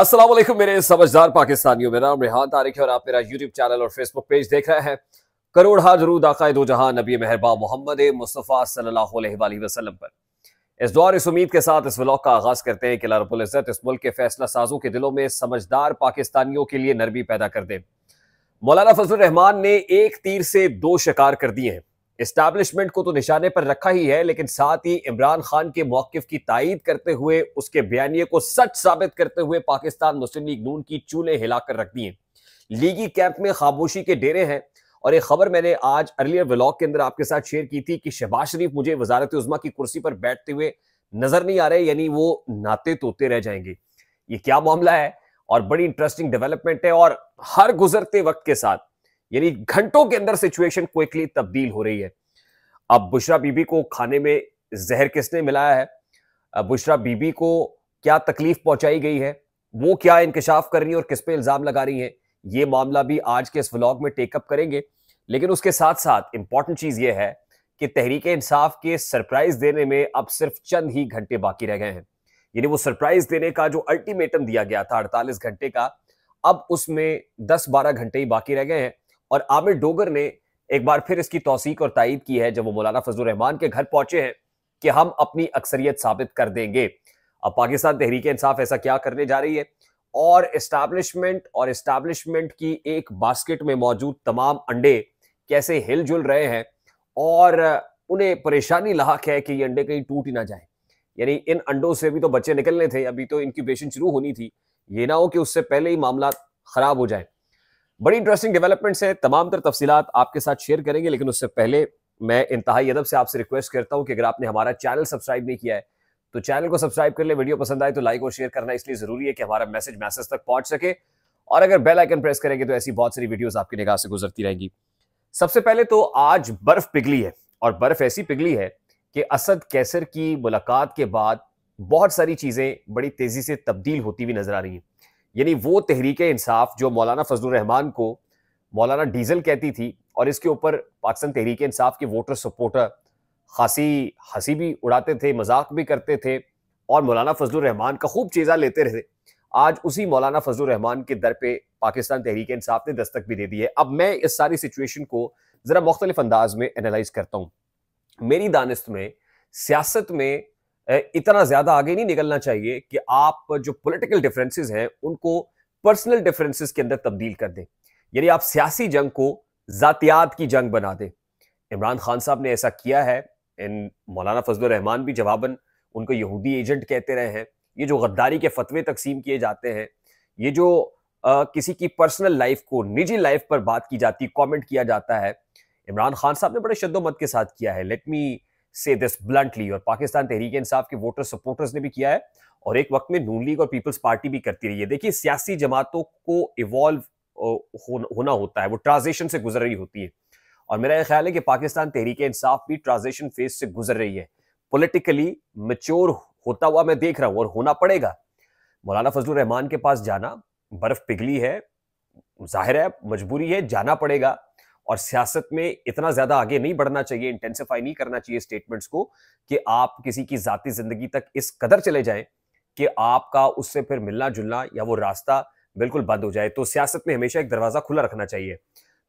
असलम मेरे समझदार पाकिस्तानियों मेरा नाम रेहान तारिक है और आप मेरा यूट्यूब चैनल और फेसबुक पेज देख रहे हैं करोड़ हाजरूद दो जहां नबी मेहरबा मोहम्मद मुस्तफ़ा सल्ला वसलम पर इस दौर इस उम्मीद के साथ इस व्लॉग का आगाज़ करते हैं कि रबुल्ज़त इस मुल्क के फैसला साजों के दिलों में समझदार पाकिस्तानियों के लिए नरमी पैदा कर दे मौलाना फजल रहमान ने एक तीर से दो शिकार कर दिए हैं इस्टेब्लिशमेंट को तो निशाने पर रखा ही है लेकिन साथ ही इमरान खान के मौकफ की तायद करते हुए उसके बयानिए को सच साबित करते हुए पाकिस्तान मुस्लिम लीग नून की चूल्हे हिलाकर रख दी हैं लीगी कैंप में खामोशी के डेरे हैं और एक खबर मैंने आज अर्लियर ब्लॉग के अंदर आपके साथ शेयर की थी कि शहबाज शरीफ मुझे वजारत उजमा की कुर्सी पर बैठते हुए नजर नहीं आ रहे यानी वो नाते तोते रह जाएंगे ये क्या मामला है और बड़ी इंटरेस्टिंग डेवलपमेंट है और हर गुजरते वक्त के साथ यानी घंटों के अंदर सिचुएशन क्विकली तब्दील हो रही है अब बुशरा बीबी को खाने में जहर किसने मिलाया है बुशरा बीबी को क्या तकलीफ पहुंचाई गई है वो क्या इंकशाफ कर रही है और किस पे इल्जाम लगा रही है ये मामला भी आज के इस व्लॉग में टेकअप करेंगे लेकिन उसके साथ साथ इंपॉर्टेंट चीज ये है कि तहरीक इंसाफ के सरप्राइज देने में अब सिर्फ चंद ही घंटे बाकी रह गए हैं यानी वो सरप्राइज देने का जो अल्टीमेटम दिया गया था अड़तालीस घंटे का अब उसमें दस बारह घंटे ही बाकी रह गए हैं और आमिर डोगर ने एक बार फिर इसकी तोसीक और तायद की है जब वो मौलाना फजल रहमान के घर पहुंचे हैं कि हम अपनी अक्सरियत साबित कर देंगे अब पाकिस्तान तहरीक इंसाफ ऐसा क्या करने जा रही है और इस्टाब्लिशमेंट और इस्टाब्लिशमेंट की एक बास्केट में मौजूद तमाम अंडे कैसे हिलजुल रहे हैं और उन्हें परेशानी लाक है कि ये अंडे कहीं टूट ही ना जाए यानी इन अंडों से भी तो बच्चे निकलने थे अभी तो इनक्यूबेशन शुरू होनी थी ये ना हो कि उससे पहले ही मामला खराब हो जाए बड़ी इंटरेस्टिंग डेवलपमेंट्स है तमाम तर तफसीत आपके साथ शेयर करेंगे लेकिन उससे पहले मैं इंतहाई अदब से आपसे रिक्वेस्ट करता हूँ कि अगर आपने हमारा चैनल सब्सक्राइब नहीं किया है तो चैनल को सब्सक्राइब कर ले वीडियो पसंद आए तो लाइक और शेयर करना इसलिए जरूरी है कि हमारा मैसेज मैसेज तक पहुंच सके और अगर बेल आइकन प्रेस करेंगे तो ऐसी बहुत सारी वीडियोस आपकी निगाह से गुजरती रहेंगी सबसे पहले तो आज बर्फ पिघली है और बर्फ ऐसी पिघली है कि असद कैसर की मुलाकात के बाद बहुत सारी चीजें बड़ी तेजी से तब्दील होती हुई नजर आ रही हैं यानी वो तहरीक इंसाफ जो मौलाना फजल रहमान को मौलाना डीजल कहती थी और इसके ऊपर पाकिस्तान तहरीक इंसाफ के वोटर सपोर्टर खासी हंसी भी उड़ाते थे मजाक भी करते थे और मौलाना फजल रहमान का खूब चेजा लेते रहे आज उसी मौलाना फजल रहमान के दर पे पाकिस्तान तहरीक इंसाफ ने दस्तक भी दे दी है अब मैं इस सारी सिचुएशन को ज़रा मुख्तलिफ अंदाज में एनालाइज करता हूँ मेरी दानिस्त में सियासत में इतना ज्यादा आगे नहीं निकलना चाहिए कि आप जो पॉलिटिकल डिफरेंसेस हैं उनको पर्सनल डिफरेंसेस के अंदर तब्दील कर दें यानी आप सियासी जंग को जातियात की जंग बना दें इमरान खान साहब ने ऐसा किया है इन मौलाना फजल रहमान भी जवाबन उनको यहूदी एजेंट कहते रहे हैं ये जो गद्दारी के फतवे तकसीम किए जाते हैं ये जो आ, किसी की पर्सनल लाइफ को निजी लाइफ पर बात की जाती कमेंट किया जाता है इमरान खान साहब ने बड़े शद्दोमत के साथ किया है लेट मी से दिस ब्लंटली और पाकिस्तान तहरीक इंसाफ के वोटर सपोर्टर्स ने भी किया है और एक वक्त में नून लीग और पीपल्स पार्टी भी करती रही है देखिए सियासी जमातों को इवॉल्व होना होता है वो ट्रांजेशन से गुजर रही होती है और मेरा यह ख्याल है कि पाकिस्तान तहरीक इंसाफ भी ट्रांजेशन फेज से गुजर रही है पोलिटिकली मेच्योर होता हुआ मैं देख रहा हूं और होना पड़ेगा मौलाना फजल रहमान के पास जाना बर्फ पिघली है जाहिर है मजबूरी है जाना पड़ेगा और सियासत में इतना ज्यादा आगे नहीं बढ़ना चाहिए इंटेंसिफाई नहीं करना चाहिए स्टेटमेंट्स को कि आप किसी की जाति जिंदगी तक इस कदर चले जाएं कि आपका उससे फिर मिलना जुलना या वो रास्ता बिल्कुल बंद हो जाए तो सियासत में हमेशा एक दरवाजा खुला रखना चाहिए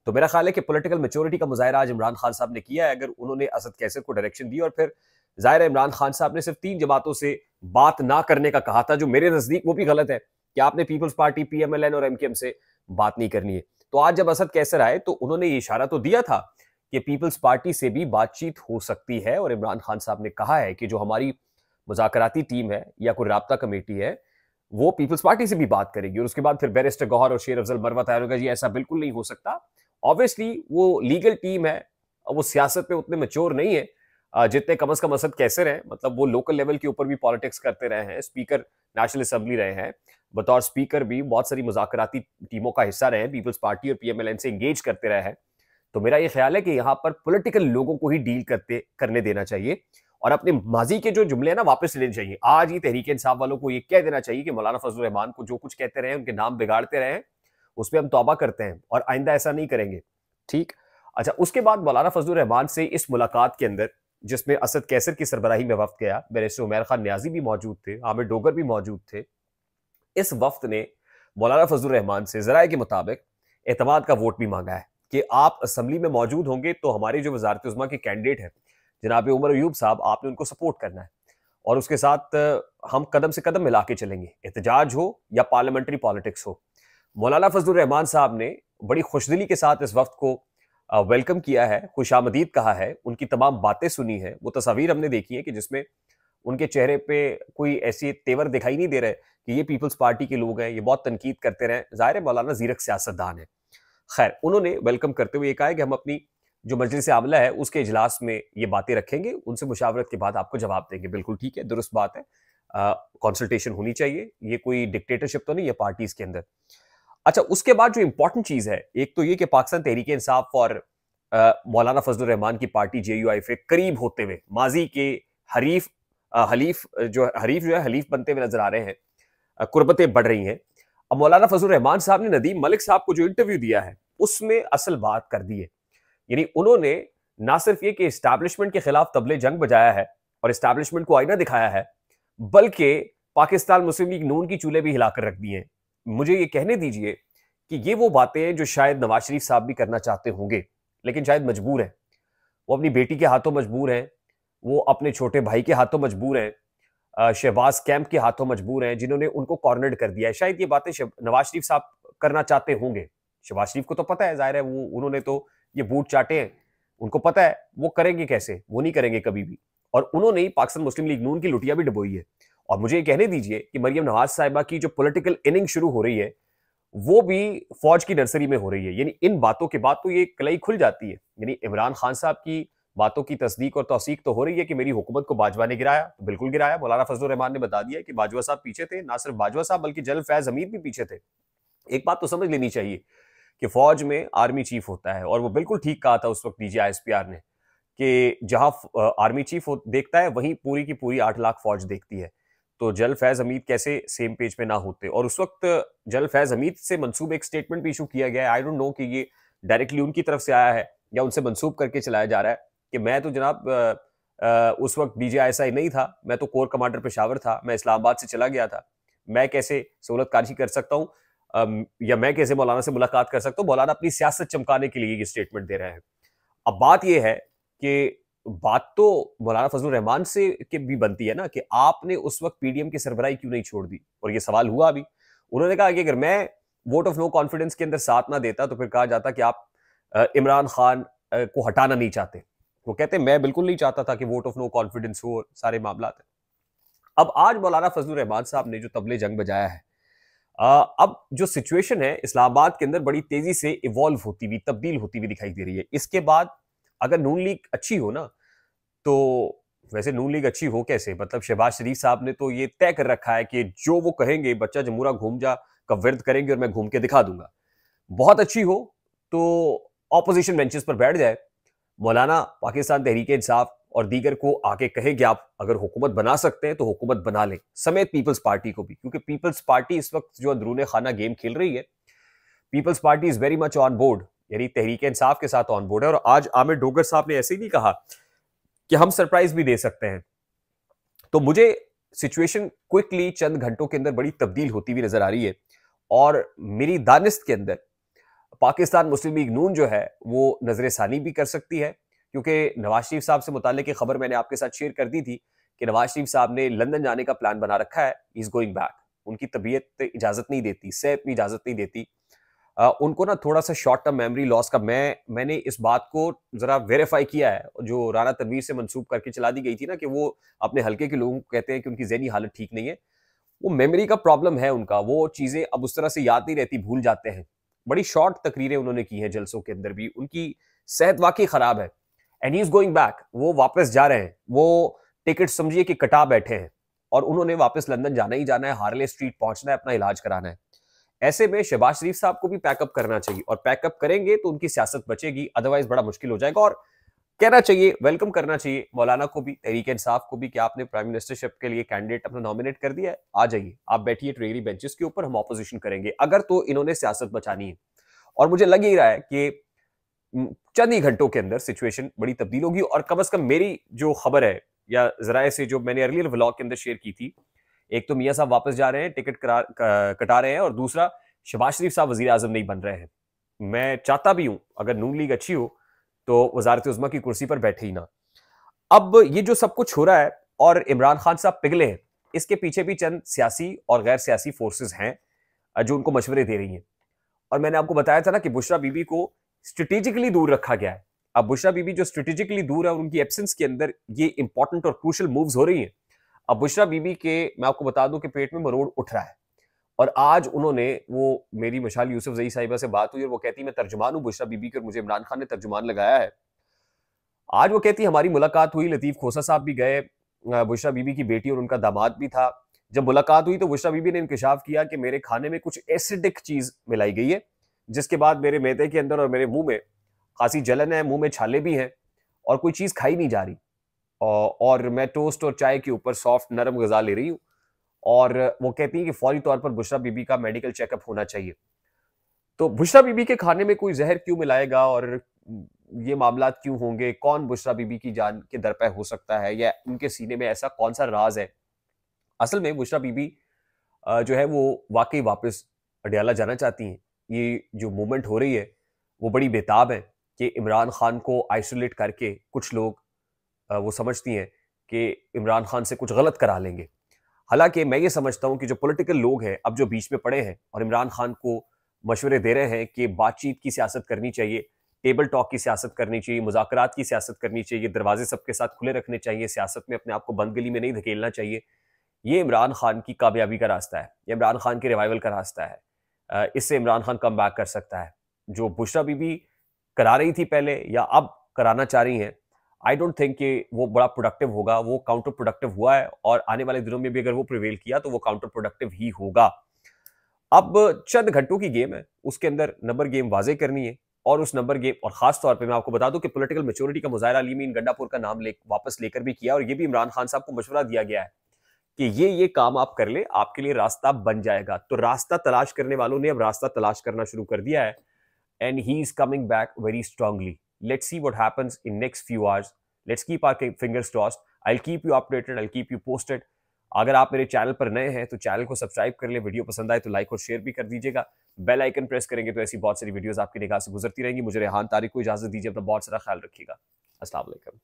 तो मेरा ख्याल है कि पोलिटिकल मेचोरिटी का मुजाहरा आज इमरान खान साहब ने किया है अगर उन्होंने असद कैसर को डायरेक्शन दी और फिर जाहिर है इमरान खान साहब ने सिर्फ तीन जमातों से बात ना करने का कहा था जो मेरे नजदीक वो भी गलत है कि आपने पीपल्स पार्टी पीएमएलएन और एमकेएम से बात नहीं करनी है तो आज जब असद कैसर आए तो उन्होंने ये इशारा तो दिया था कि पीपल्स पार्टी से भी बातचीत हो सकती है और इमरान खान साहब ने कहा है कि जो हमारी मुजाकराती टीम है या कोई रबता कमेटी है वो पीपल्स पार्टी से भी बात करेगी और उसके बाद फिर बैरिस्टर गौहर और शेर अफजल तैयार होगा जी ऐसा बिल्कुल नहीं हो सकता ऑब्वियसली वो लीगल टीम है वो सियासत में उतने मच्योर नहीं है जितने कम अज कम असद कैसे रहे मतलब वो लोकल लेवल के ऊपर भी पॉलिटिक्स करते रहे हैं स्पीकर नेशनल असेंबली रहे हैं बतौर स्पीकर भी बहुत सारी मुजाकती टीमों का हिस्सा रहे पीपल्स पार्टी और पीएमएलएन से इंगेज करते रहे हैं तो मेरा ये ख्याल है कि यहाँ पर पॉलिटिकल लोगों को ही डील करते करने देना चाहिए और अपने माजी के जो जुमले हैं ना वापस लेने चाहिए आज ही तहरीक इंसाफ वालों को ये कह देना चाहिए कि मौलाना फजल रहमान को जो कुछ कहते रहे उनके नाम बिगाड़ते रहे उस पर हम तोबा करते हैं और आइंदा ऐसा नहीं करेंगे ठीक अच्छा उसके बाद मौलाना फजल रहमान से इस मुलाकात के अंदर जिसमें असद कैसर की सरबराही में वक्त गया मेरे से उमेर खान न्याजी भी मौजूद थे आमिर डोगर भी मौजूद थे इस वफ्त ने मौलाना फजल रहमान से जराए के मुताबिक एतमाद का वोट भी मांगा है कि आप असम्बली में मौजूद होंगे तो हमारे जो वजारत उजमा के कैंडिडेट हैं जनाब उमर अयूब साहब आपने उनको सपोर्ट करना है और उसके साथ हम कदम से कदम मिला के चलेंगे एहतजाज हो या पार्लियामेंट्री पॉलिटिक्स हो मौलाना फजल रहमान साहब ने बड़ी खुशदिली के साथ इस वक्त को वेलकम किया है खुश कहा है उनकी तमाम बातें सुनी हैं वो तस्वीर हमने देखी है कि जिसमें उनके चेहरे पे कोई ऐसे तेवर दिखाई नहीं दे रहे कि ये पीपल्स पार्टी के लोग हैं ये बहुत तनकीद करते रहे ज़ाहिर मौलाना जीरक सियासतदान है खैर उन्होंने वेलकम करते हुए ये कहा कि हम अपनी जो मजलिस आमला है उसके इजलास में ये बातें रखेंगे उनसे मुशावरत के बाद आपको जवाब देंगे बिल्कुल ठीक है दुरुस्त बात है कंसल्टेशन होनी चाहिए ये कोई डिक्टेटरशिप तो नहीं है पार्टीज के अंदर अच्छा उसके बाद जो इंपॉर्टेंट चीज़ है एक तो ये कि पाकिस्तान तहरीक इंसाफ और मौलाना फजल रहमान की पार्टी जे यू आई करीब होते हुए माजी के हरीफ हलीफ जो हरीफ जो है हलीफ बनते हुए नजर आ रहे हैं कुर्बतें बढ़ रही हैं अब मौलाना फजल रहमान साहब ने नदीम मलिक साहब को जो इंटरव्यू दिया है उसमें असल बात कर दी है यानी उन्होंने ना सिर्फ ये कि इस्टेब्लिशमेंट के खिलाफ तबले जंग बजाया है और इस्टेब्लिशमेंट को आईना दिखाया है बल्कि पाकिस्तान मुस्लिम लीग नून की चूल्हे भी हिलाकर रख दिए हैं मुझे ये कहने दीजिए कि ये वो बातें हैं जो शायद नवाज शरीफ साहब भी करना चाहते होंगे लेकिन शायद मजबूर हैं वो अपनी बेटी के हाथों मजबूर हैं वो अपने छोटे भाई के हाथों मजबूर हैं शहबाज कैंप के हाथों मजबूर हैं जिन्होंने उनको कॉर्नर कर दिया है शायद ये बातें नवाज शरीफ साहब करना चाहते होंगे शहबाज शरीफ को तो पता है जाहिर है वो उन्होंने तो ये बूट चाटे हैं उनको पता है वो करेंगे कैसे वो नहीं करेंगे कभी भी और उन्होंने ही पाकिस्तान मुस्लिम लीग नून की लुटिया भी डबोई है और मुझे ये कहने दीजिए कि मरियम नवाज साहिबा की जो पॉलिटिकल इनिंग शुरू हो रही है वो भी फौज की नर्सरी में हो रही है यानी इन बातों के बाद तो ये कलाई खुल जाती है यानी इमरान खान साहब की बातों की तस्दीक और तोसीक तो हो रही है कि मेरी हुकूमत को बाजवा ने गिराया तो बिल्कुल गिराया मौलाना फजल रहमान ने बता दिया कि बाजवा साहब पीछे थे ना सिर्फ बाजवा साहब बल्कि जल फैज हमीद भी पीछे थे एक बात तो समझ लेनी चाहिए कि फौज में आर्मी चीफ होता है और वो बिल्कुल ठीक कहा था उस वक्त डीजी आर ने कि जहां आर्मी चीफ देखता है वहीं पूरी की पूरी आठ लाख फौज देखती है तो जल फैज हमीद कैसे सेम पेज पे ना होते और उस वक्त जल फैज हमीद से मनसूब एक स्टेटमेंट भी इशू किया गया है आई डोंट नो कि ये डायरेक्टली उनकी तरफ से आया है या उनसे मनसूब करके चलाया जा रहा है कि मैं तो जनाब उस वक्त डी नहीं था मैं तो कोर कमांडर पेशावर था मैं इस्लामाबाद से चला गया था मैं कैसे सहूलत कारी कर सकता हूँ या मैं कैसे मौलाना से मुलाकात कर सकता हूँ मौलाना अपनी सियासत चमकाने के लिए ये स्टेटमेंट दे रहे हैं अब बात यह है कि बात तो मौलाना फजल रहमान से के भी बनती है ना कि आपने उस वक्त पीडीएम की सरबराई क्यों नहीं छोड़ दी और ये सवाल हुआ अभी उन्होंने कहा कि अगर मैं वोट ऑफ नो कॉन्फिडेंस के अंदर साथ ना देता तो फिर कहा जाता कि आप इमरान खान को हटाना नहीं चाहते वो कहते मैं बिल्कुल नहीं चाहता था कि वोट ऑफ नो कॉन्फिडेंस हो सारे मामला थे अब आज मौलाना फजल रहमान साहब ने जो तबले जंग बजाया है आ, अब जो सिचुएशन है इस्लामाबाद के अंदर बड़ी तेजी से इवॉल्व होती हुई तब्दील होती हुई दिखाई दे रही है इसके बाद अगर नून लीग अच्छी हो ना तो वैसे नून लीग अच्छी हो कैसे मतलब शहबाज शरीफ साहब ने तो ये तय कर रखा है कि जो वो कहेंगे बच्चा जमूरा घूम जा का विरद करेंगे और मैं घूम के दिखा दूंगा बहुत अच्छी हो तो ऑपोजिशन बेंचेस पर बैठ जाए मौलाना पाकिस्तान तहरीक इंसाफ और दीगर को आके कहें कि आप अगर हुकूमत बना सकते हैं तो हुकूमत बना लें समेत पीपल्स पार्टी को भी क्योंकि पीपल्स पार्टी इस वक्त जो अंदरून खाना गेम खेल रही है People's Party is very much on board यानी तहरीक इंसाफ के साथ ऑन बोर्ड है और आज आमिर डोगर साहब ने ऐसे ही नहीं कहा कि हम सरप्राइज भी दे सकते हैं तो मुझे सिचुएशन क्विकली चंद घंटों के अंदर बड़ी तब्दील होती हुई नजर आ रही है और मेरी दानिस्त के अंदर पाकिस्तान मुस्लिम लीग नून जो है वो नज़र षानी भी कर सकती है क्योंकि नवाज शरीफ साहब से मुतल की खबर मैंने आपके साथ शेयर कर दी थी कि नवाज शरीफ साहब ने लंदन जाने का प्लान बना रखा है इज गोइंग बैक उनकी तबीयत इजाज़त नहीं देती सेहत भी इजाज़त नहीं देती आ, उनको ना थोड़ा सा शॉर्ट टर्म मेमोरी लॉस का मैं मैंने इस बात को ज़रा वेरीफाई किया है जो राना तनवीर से मंसूब करके चला दी गई थी ना कि वो अपने हल्के के लोगों को कहते हैं कि उनकी जहनी हालत ठीक नहीं है वो मेमोरी का प्रॉब्लम है उनका वो चीज़ें अब उस तरह से याद नहीं रहती भूल जाते हैं बड़ी शॉर्ट तकरीरें उन्होंने की हैं जलसों के अंदर भी उनकी सेहत वाकई ख़राब है and he is going back वो वापस जा रहे हैं वो टिकट समझिए कि कटा बैठे हैं और उन्होंने वापस लंदन जाना ही जाना है हार्ले स्ट्रीट पहुंचना है अपना इलाज कराना है ऐसे में शहबाज शरीफ साहब को भी पैकअप करना चाहिए और पैकअप करेंगे तो उनकी सियासत बचेगी अदरवाइज बड़ा मुश्किल हो जाएगा और कहना चाहिए वेलकम करना चाहिए मौलाना को भी तरीके इंसाफ को भी कि आपने प्राइम मिनिस्टरशिप के लिए कैंडिडेट अपना नॉमिनेट कर दिया है आ जाइए आप बैठिए ट्रेगरी बेंचेस के ऊपर हम ऑपोजिशन करेंगे अगर तो इन्होंने सियासत बचानी है और मुझे लग ही रहा है कि चंद ही घंटों के अंदर सिचुएशन बड़ी तब्दील होगी और कम अज कम मेरी जो खबर है या जराए से जो मैंने अर्लियर व्लॉग के अंदर शेयर की थी एक तो मियाँ साहब वापस जा रहे हैं टिकट कटा रहे हैं और दूसरा शबाज शरीफ साहब वजी नहीं बन रहे हैं मैं चाहता भी हूं अगर नून लीग अच्छी हो तो वजारत उजमा की कुर्सी पर बैठे ही ना अब ये जो सब कुछ हो रहा है और इमरान खान साहब पिघले हैं इसके पीछे भी चंद सियासी और गैर सियासी फोर्सेज हैं जो उनको मशवरे दे रही हैं और मैंने आपको बताया था ना कि बुशरा बीबी को स्ट्रेटेजिकली दूर रखा गया है अब बुशरा बीबी जो स्ट्रेटेजिकली दूर है और उनकी एब्सेंस के अंदर ये इंपॉर्टेंट और क्रूशल मूव्स हो रही हैं अब बुशरा बीबी के मैं आपको बता दूं कि पेट में मरोड़ उठ रहा है और आज उन्होंने वो मेरी मशाल यूसुफ जई साहिबा से बात हुई और वो कहती मैं तर्जमान हूँ बुशरा बीबी की और मुझे इमरान खान ने तर्जुमान लगाया है आज वो कहती हमारी मुलाकात हुई लतीफ़ खोसा साहब भी गए बुशरा बीबी की बेटी और उनका दामाद भी था जब मुलाकात हुई तो बुशरा बीबी ने इंकशाफ किया कि मेरे खाने में कुछ एसिडिक चीज़ मिलाई गई है जिसके बाद मेरे मैदे के अंदर और मेरे मुंह में खासी जलन है मुंह में छाले भी हैं और कोई चीज़ खाई नहीं जा रही और मैं टोस्ट और चाय के ऊपर सॉफ्ट नरम गजा ले रही हूँ और वो कहती है कि फौरी तौर पर बुशरा बीबी का मेडिकल चेकअप होना चाहिए तो बुशरा बीबी के खाने में कोई जहर क्यों मिलाएगा और ये मामला क्यों होंगे कौन बुशरा बीबी की जान के दर पर हो सकता है या उनके सीने में ऐसा कौन सा राज है असल में बुशरा बीबी जो है वो वाकई वापस अडयाला जाना चाहती हैं ये जो मूवमेंट हो रही है वो बड़ी बेताब है कि इमरान खान को आइसोलेट करके कुछ लोग वो समझती हैं कि इमरान खान से कुछ गलत करा लेंगे हालांकि मैं ये समझता हूँ कि जो पॉलिटिकल लोग हैं अब जो बीच में पड़े हैं और इमरान खान को मशवरे दे रहे हैं कि बातचीत की सियासत करनी चाहिए टेबल टॉक की सियासत करनी चाहिए मुजाकरात की सियासत करनी चाहिए दरवाजे सबके साथ खुले रखने चाहिए सियासत में अपने आप को बंद गली में नहीं धकेलना चाहिए ये इमरान खान की कामयाबी का रास्ता है ये इमरान खान के रिवाइवल का रास्ता है इससे इमरान खान कम बैक कर सकता है जो बुशरा बीबी करा रही थी पहले या अब कराना चाह रही हैं आई डोंट थिंक कि वो बड़ा प्रोडक्टिव होगा वो काउंटर प्रोडक्टिव हुआ है और आने वाले दिनों में भी अगर वो प्रिवेल किया तो वो काउंटर प्रोडक्टिव ही होगा अब चंद घंटों की गेम है उसके अंदर नंबर गेम वाजे करनी है और उस नंबर गेम और खास तौर पे मैं आपको बता दूं कि पॉलिटिकल मेचोरिटी का मुजाहरा अली मीन गंडापुर का नाम ले वापस लेकर भी किया और ये भी इमरान खान साहब को मशवरा दिया गया है कि ये ये काम आप कर ले आपके लिए रास्ता बन जाएगा तो रास्ता तलाश करने वालों ने अब रास्ता तलाश करना शुरू कर दिया है and he is coming back very strongly Let's see what happens in next few hours. Let's keep our fingers crossed. I'll keep you updated. I'll keep you posted. अगर आप मेरे चैनल पर नए हैं तो चैनल को सब्सक्राइब कर ले वीडियो पसंद आए तो लाइक और शेयर भी कर दीजिएगा बेल आइकन प्रेस करेंगे तो ऐसी बहुत सारी वीडियोस आपकी निगाह से गुजरती रहेंगी मुझे रेहान तारीख को इजाजत दीजिए अपना बहुत सारा ख्याल रखिएगा असला